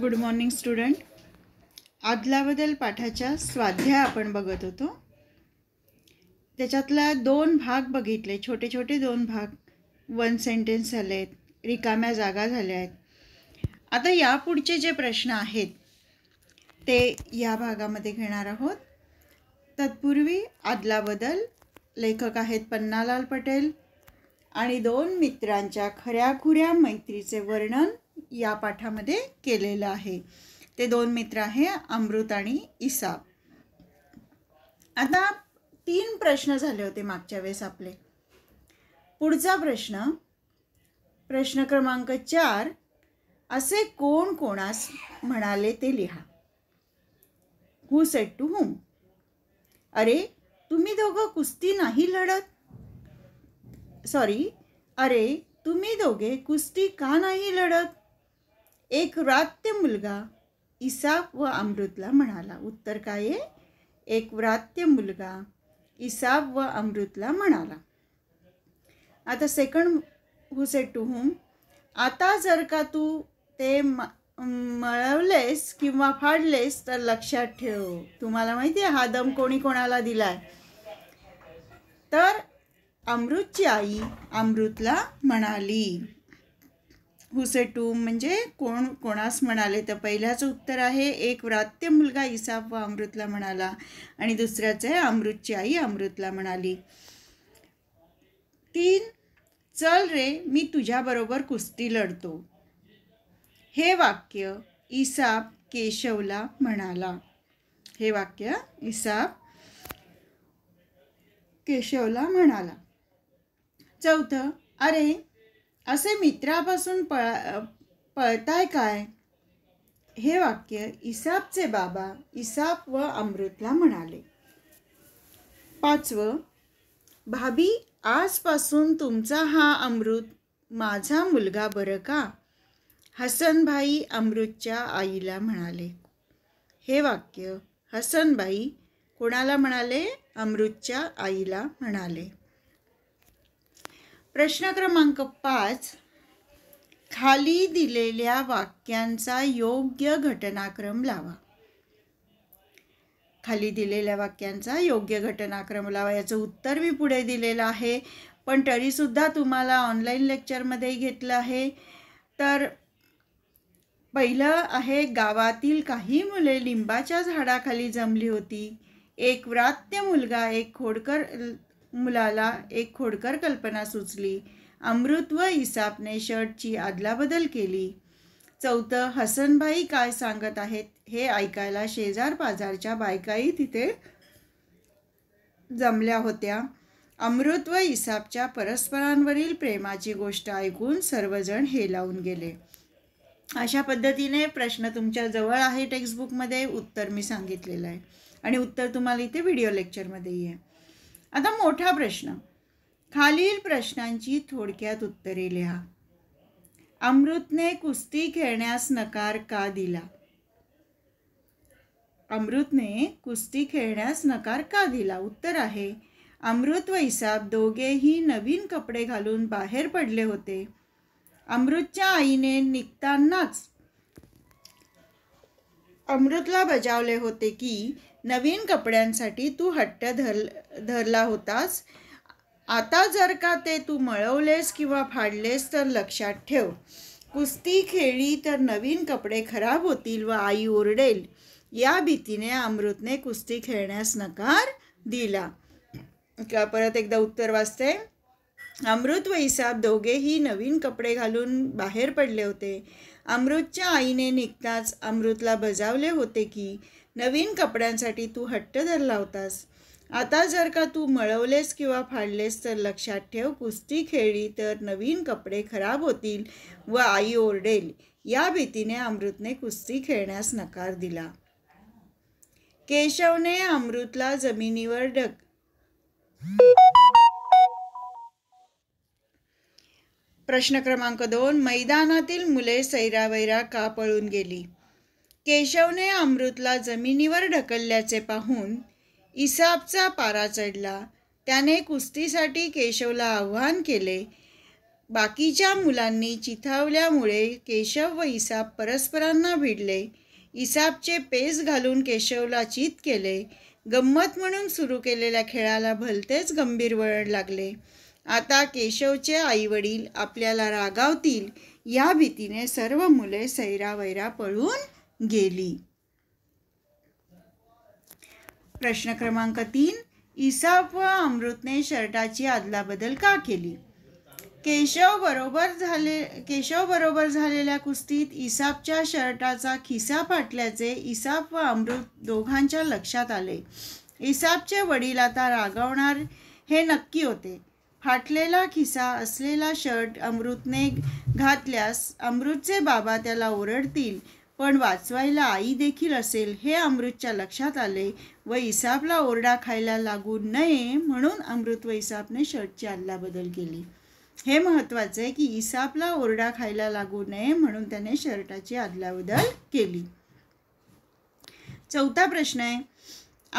good morning student आदलाबदल पाठाच्या स्वाध्याय आपण बघत होतो त्याच्यातला दोन भाग बघितले छोटे छोटे दोन भाग वन सेंटेन्स झाले आहेत रिकाम्या जागा झाल्या आहेत आता यापुढचे जे प्रश्न आहेत ते या भागामध्ये घेणार आहोत तत्पूर्वी आदलाबदल लेखक आहेत पन्नालाल पटेल आणि दोन मित्रांच्या खऱ्याखुऱ्या मैत्रीचे वर्णन या पाठामध्ये केलेलं आहे ते दोन मित्र आहे अमृत आणि इसाब आता तीन प्रश्न झाले होते मागच्या वेळेस आपले पुढचा प्रश्न प्रश्न क्रमांक चार असे कोण कोणास म्हणाले ते लिहा हु सेट टू हुम अरे तुम्ही दोघं कुस्ती नाही लढत सॉरी अरे तुम्ही दोघे कुस्ती का नाही लढत एक व्रात्य मुलगा इसाप व अमृतला म्हणाला उत्तर काय आहे एक व्रात्य मुलगा इसाब व अमृतला म्हणाला आता सेकंड हुसे टू हुम आता जर का तू ते मळवलेस किंवा फाडलेस तर लक्षात ठेव तुम्हाला माहिती आहे हा दम कोणी कोणाला दिलाय तर अमृतची आई अमृतला म्हणाली हुसे म्हणजे कोण कोणास म्हणाले तर पहिल्याचं उत्तर आहे एक व्रात्य मुलगा इसाफ व अमृतला म्हणाला आणि दुसऱ्याचं आहे अमृतची आई अमृतला म्हणाली तीन चल रे मी तुझ्याबरोबर कुस्ती लढतो हे वाक्य इसाप केशवला म्हणाला हे वाक्य इसाब केशवला म्हणाला चौथं अरे असे मित्रापासून पळा पळताय काय हे वाक्य इसापचे बाबा इसाप व अमृतला म्हणाले पाचवं भाभी आजपासून तुमचा हा अमृत माझा मुलगा बरं का हसनभाई अमृतच्या आईला म्हणाले हे वाक्य हसनबाई कोणाला म्हणाले अमृतच्या आईला म्हणाले प्रश्न क्रमांक पाच खाली दिलेल्या वाक्यांचा योग्य घटनाक्रम लावा खाली दिलेल्या वाक्यांचा योग्य घटनाक्रम लावा याचं उत्तर मी पुढे दिलेलं आहे पण तरीसुद्धा तुम्हाला ऑनलाईन लेक्चरमध्ये घेतलं आहे तर पहिलं आहे गावातील काही मुले लिंबाच्या झाडाखाली जमली होती एक व्रात्य मुलगा एक खोडकर मुलाला एक खोडकर कल्पना सुचली अमृत व इसापने शर्टची आदलाबदल केली चौथं हसनभाई काय सांगत आहेत हे ऐकायला शेजार पाजारच्या बायकाही तिथे जमल्या होत्या अमृत व इसाबच्या परस्परांवरील प्रेमाची गोष्ट ऐकून सर्वजण हे लावून गेले अशा पद्धतीने प्रश्न तुमच्या जवळ आहे टेक्स्टबुकमध्ये उत्तर मी सांगितलेलं आहे आणि उत्तर तुम्हाला इथे व्हिडिओ लेक्चरमध्ये आहे आता मोठा प्रश्न खालील प्रश्नांची थोडक्यात उत्तरे लिहा अमृतने कुस्ती खेळण्यास नकार का दिला अमृतने कुस्ती खेळण्यास नकार का दिला उत्तर आहे अमृत व दोघेही नवीन कपडे घालून बाहेर पडले होते अमृतच्या आईने निघतानाच अमृतला बजावले होते की नवीन कपड्यांसाठी तू हट्ट धर धरला होतास आता जर का ते तू मळवलेस किंवा फाडलेस तर लक्षात ठेव कुस्ती खेळली तर नवीन कपडे खराब होतील व आई ओरडेल या भीतीने अमृतने कुस्ती खेळण्यास नकार दिला किंवा परत एकदा उत्तर वाचते अमृत व इसाब दोघेही नवीन कपडे घालून बाहेर पडले होते अमृतच्या आईने निघताच अमृतला बजावले होते की नवीन कपड्यांसाठी तू हट्ट धर लावतास आता जर का तू मळवलेस किंवा फाडलेस तर लक्षात ठेव कुस्ती खेळली तर नवीन कपडे खराब होतील व आई ओरडेल या भीतीने अमृतने कुस्ती खेळण्यास नकार दिला केशवने अमृतला जमिनीवर ढक प्रश्न क्रमांक दोन मैदानातील मुले सैरावैरा का पळून गेली केशवने अमृतला जमिनीवर ढकलल्याचे पाहून इसाबचा पारा चढला त्याने कुस्तीसाठी केशवला आव्हान केले बाकीच्या मुलांनी चिथावल्यामुळे केशव व इसाब परस्परांना भिडले इसाबचे पेस घालून केशवला चित केले गंमत म्हणून सुरू केलेल्या खेळाला भलतेच गंभीर वळण लागले आता केशवचे आईवडील आपल्याला रागावतील या भीतीने सर्व मुले सैरावैरा पळून गेली प्रश्न क्रमांक तीन इसाफ व अमृतने शर्टाची आदलाबदल का केली केशव बरोबर झाले केशव बरोबर झालेल्या कुस्तीत इसाफच्या शर्टाचा खिसा फाटल्याचे इसाफ व अमृत दोघांच्या लक्षात आले इसाफचे वडील आता रागावणार हे नक्की होते फाटलेला खिसा असलेला शर्ट अमृतने घातल्यास अमृतचे बाबा त्याला ओरडतील पण वाचवायला आई देखील असेल हे अमृतच्या लक्षात आले व इसाबला ओरडा खायला लागू नये म्हणून अमृत व इसाबने शर्टची अदलाबदल केली हे महत्त्वाचं आहे की इसाबला ओरडा खायला लागू नये म्हणून त्याने शर्टाची अदलाबदल केली चौथा प्रश्न आहे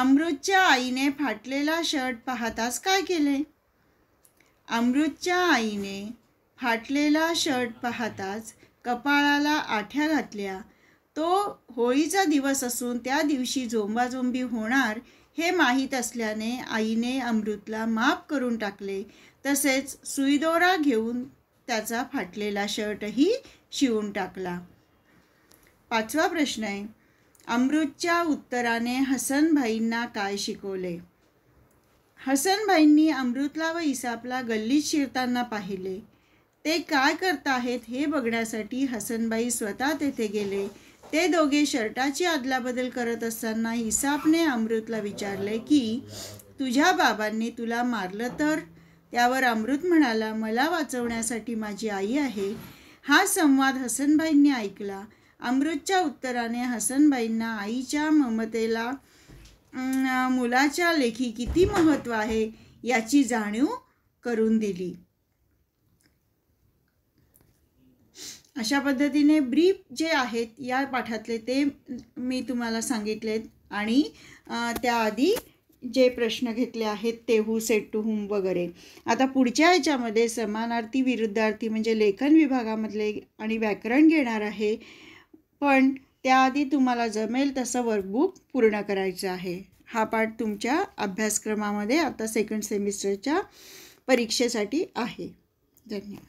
अमृतच्या आईने फाटलेला शर्ट पाहताच काय केले अमृतच्या आईने फाटलेला शर्ट पाहताच कपाळाला आठ्या घातल्या तो होळीचा दिवस असून त्या दिवशी झोंबाझोंबी होणार हे माहीत असल्याने आईने अमृतला माफ करून टाकले तसेच सुईदोरा घेऊन त्याचा फाटलेला शर्टही शिवून टाकला पाचवा प्रश्न आहे अमृतच्या उत्तराने हसनभाईंना काय शिकवले हसनभाईंनी अमृतला व इसापला गल्लीत शिरताना पाहिले ते काय करत आहेत हे बघण्यासाठी हसनबाई स्वतः तेथे गेले ते दोघे शर्टाची अदलाबदल करत असताना हिसाबने अमृतला विचारले की तुझ्या बाबांनी तुला मारलं तर त्यावर अमृत म्हणाला मला वाचवण्यासाठी माझी आई आहे हा संवाद हसनबाईंनी ऐकला अमृतच्या उत्तराने हसनबाईंना आईच्या ममतेला मुलाच्या लेखी किती महत्त्व आहे याची जाणीव करून दिली अशा पद्धतीने ब्रीफ जे आहेत या पाठातले ते मी तुम्हाला सांगितलेत आणि त्याआधी जे प्रश्न घेतले आहेत ते हू सेट टू हुम वगैरे आता पुढच्या याच्यामध्ये समानार्थी विरुद्धार्थी म्हणजे लेखन विभागामधले आणि व्याकरण घेणार आहे पण त्याआधी तुम्हाला जमेल तसं वर्कबुक पूर्ण करायचं आहे हा पाठ तुमच्या अभ्यासक्रमामध्ये आता सेकंड सेमिस्टरच्या परीक्षेसाठी आहे धन्यवाद